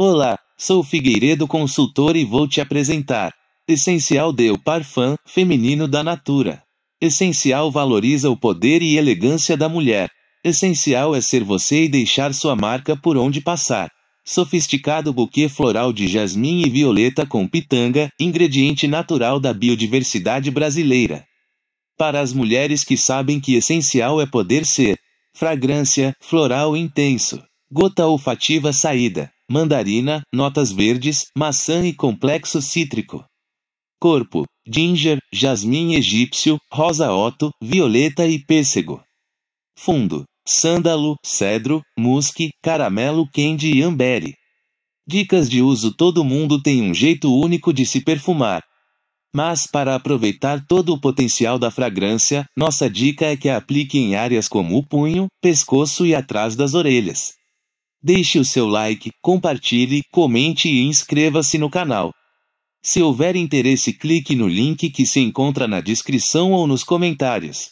Olá, sou o Figueiredo Consultor e vou te apresentar. Essencial Deu Parfum Feminino da Natura. Essencial valoriza o poder e elegância da mulher. Essencial é ser você e deixar sua marca por onde passar. Sofisticado buquê floral de jasmim e violeta com pitanga, ingrediente natural da biodiversidade brasileira. Para as mulheres que sabem que essencial é poder ser. Fragrância, floral intenso. Gota olfativa saída mandarina, notas verdes, maçã e complexo cítrico. Corpo: ginger, jasmim egípcio, rosa otto, violeta e pêssego. Fundo: sândalo, cedro, musque, caramelo candy e ambere. Dicas de uso: todo mundo tem um jeito único de se perfumar. Mas para aproveitar todo o potencial da fragrância, nossa dica é que a aplique em áreas como o punho, pescoço e atrás das orelhas. Deixe o seu like, compartilhe, comente e inscreva-se no canal. Se houver interesse, clique no link que se encontra na descrição ou nos comentários.